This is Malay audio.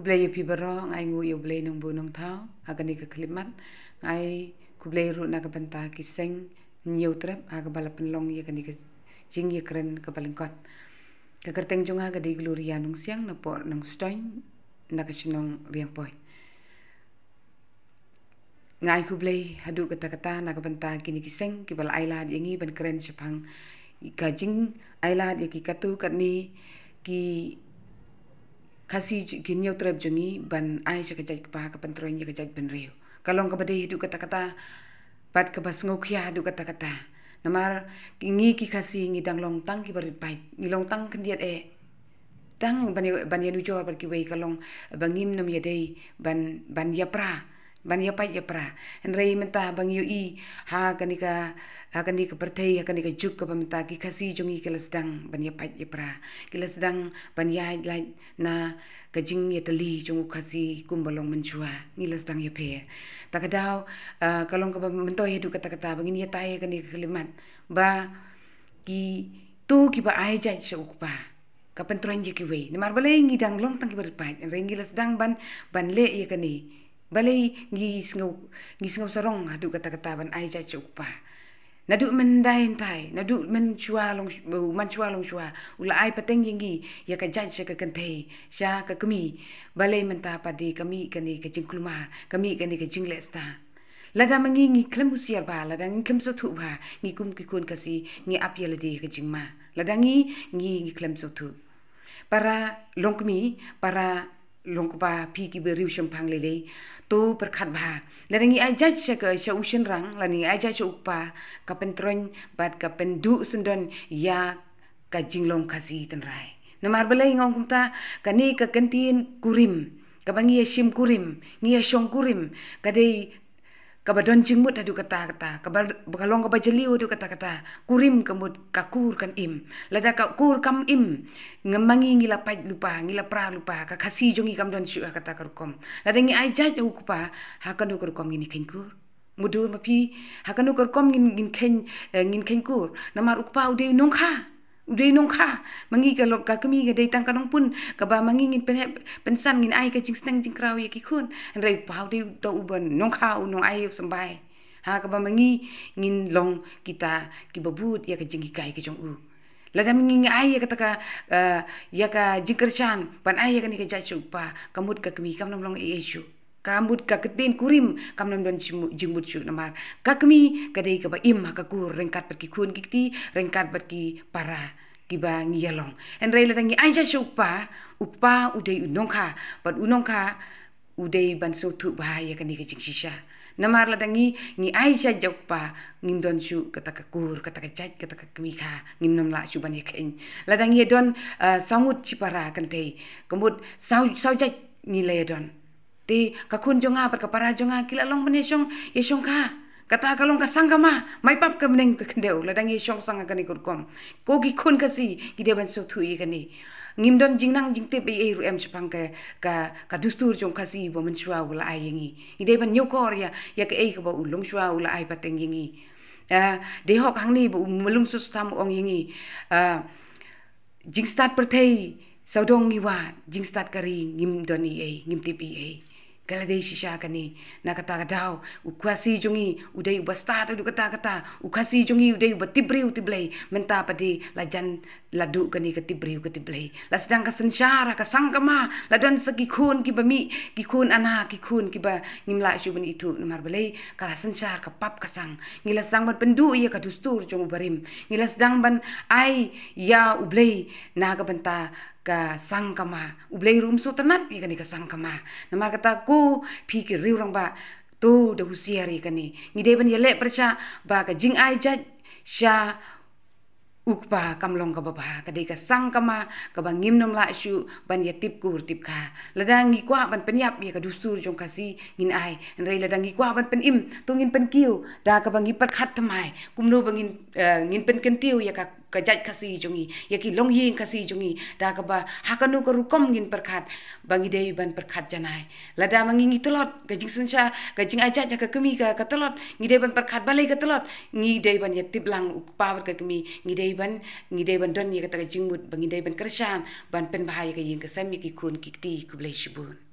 kublai yupi baro ngai ngu yublai nung bu thao agani ka kalimat ngai kublai ru na ka kiseng ki terap aga balapan long ye kani ka jing ye kren ka paling kot ka kerteng aga di gloria nung siang nopo nung stoy na ka shinong riang poy ngai kublai haduk kata kata na ka kini kiseng kibal ki bal aila di ngi ban keren shapang ka jing aila di ki katu kani ki kasi ginyo trap jungi ban ai cha kajak pa ka pantroi ni kajak ban reo kalong ka bade hidu kata kata pat ka bas ngok ya hidu kata kata namar ngi ki kasi ngi dang long tang ki barit pai ngi long tang kan diat e eh. dang ban ban ya nu jo ki wei kalong bangim nam ya dei ban ban ya pra ban apa ya e pra en mentah bang yu i ha kanika ha kanika pertei ha kanika juk ka pamta ki khasi jungi ke lasdang ban apa ya e pra ke lasdang ban ya lai na kajing jing ye jungu kasi kumbalong mencua, ni lasdang ye pe ta ka dau uh, ka long ka mento ye du ka ta ka bang ni ya tai e kan ka ni ka ba ki tu ki ba ai jai chok pa ka pentro ngi ki we ni mar ngi dang long tang ki ber pa en rei lasdang ban ban le ye kani. Balay ngisngaw ngisngaw sarong hadu kata-kata ban ai cha chukpa. Nadu mendain tai, nadu mencua long bu mencua long shua. Ula ai pateng yingi ya ka jan sha ya ka kentei, sha ka kami. Balay menta padi kami kani ka jingkluma, kami kani ka jinglesta. Lada mengi ngi klemu siar ba, lada ngi klem so ba, ngi kum ki kun kasi ngi apia ya ledi ka jingma. Lada ngi ngi ngi klem so Para longkmi, para longpa piki beriu pang lele to perkat ba ni aja cha ka cha ushen rang ni aja cha upa kapen tron bad kapen du sundon ya ka jinglong khasi tan rai namar balai ngong kumta kani ka kantin kurim ka bangi sim kurim ngi shong kurim ka dei Kaba don cingmut adu kata kata. Kaba bakalong kaba jeliu adu kata kata. Kurim kemud kakur kan im. Lada kakur kam im. Ngemangi ngila pait lupa, ngila pra lupa. Kakasi jongi kam don syuk kata karukom. Lada ngi ajaj aku kupa. Hakanu karukom gini kengkur. Mudur mapi. Hakanu karukom gini kengkur. Eh, Namar ukupa udeu nongkha. Hakanu karukom gini dia nung ka, mangi kalau ka kami ka day tang kanong pun, kaba mangi ngin pen pensan ngin ai ka jing senang jing krau ya kikun. Hendai pau dia tau uban nung ka unung ai sembai. Ha kaba mangi ngin long kita kibabut ya, lah ya, eh, ya ka jing kai ka u. Lada mangi ngin ai ya kata ka ya ka jing kersan, pan ai ya ni ka jacu pa, kamut ka kami kam nong long i issue kamud ka ketin kurim kam nam don jingbut chu namar kakmi kadai ka ba imma ha ka kur rengkat pat ki khun ki ti rengkat pat ki para ki ba ngialong en rei la dangi ai ja chuk pa uk pa u dei unong kha pat unong kha u dei ban so thu ba ya ka ni ka namar la dangi ngi ai jok pa ngim don chu kata ka kur kata ka chat kata ka kmi kha ngim nam la chu ban ya khein la dangi ya don uh, eh, sangut chi para kan tei kamut sau sau ja ni le ya don ti kakun jo nga per kapara jo nga kila long mene syong ye syong ka kata kalong long ka ma mai pap ka meneng ka kendeu ladang ye syong sanga kani kurkom ko gi khun ka si gi de ban so thu ye kani ngim don jing nang jing te be ye ru em chapang ka ka ka dustur jong ka si bo men shwa ula ai yingi gi de ban nyu ya ya ka ei ka bo ulong shwa ula ai pateng teng yingi de hok hang ni bo mulung su tham ong yingi jing start per thei saudong ngiwa jing start kari ngim doni ei ngim tipi ei kalau ni, Kaladeshi shakani, nakatagadaw, ukwasi jungi, udah uday ubastat, ukata-kata, ukwasi jungi, udah uday ubatibri, utiblay, mentapadi, lajan, ladu kani, katibri, utiblay. Lasdang kasansyara, kasangkama, ladan sa kikun, kibami, kikun anak, kikun, kiba, ngimla, syuban itu, nomor namarbalay, kalasansyara, kapap kasang, ngilasdang ban pendu, iya kadustur, jungubarim, ngilasdang ban, ay, ya, ublay, nakabanta, benta ka sangkama ublei rum so tenat ni kani ka sangkama na kata ku pikir riu rang ba tu de husiari kani ni de ban yele percha ba ka jing ai ja sha ukpa kamlong ka baba ka de ka sangkama ka ba ngim nom la shu ban ya tip kur tip ka ladang kwa ban penyap ya ka dustur jong kasi ngin ai rei ladang kwa ban pen im tu ngin pen kiu da ka bangi par khat tamai kumno bangin ngin eh, pen kentiu ya ka ka jaj khasi jungi yaki longhi khasi jungi da ka ba hakanu ka rukom gin perkat, bangi dei ban perkhat janai lada mangi ngi tolot ka jing sensha ka jing aja ja kemi ka ka tolot ngi dei ban perkhat balai ka tolot ngi dei ban ya tiblang uk power ka kemi ngi dei ban ngi dei ban don ya ka ta jing bangi dei ban kersan ban pen bahaya ka yin ka sam yaki khun kikti kublai shibun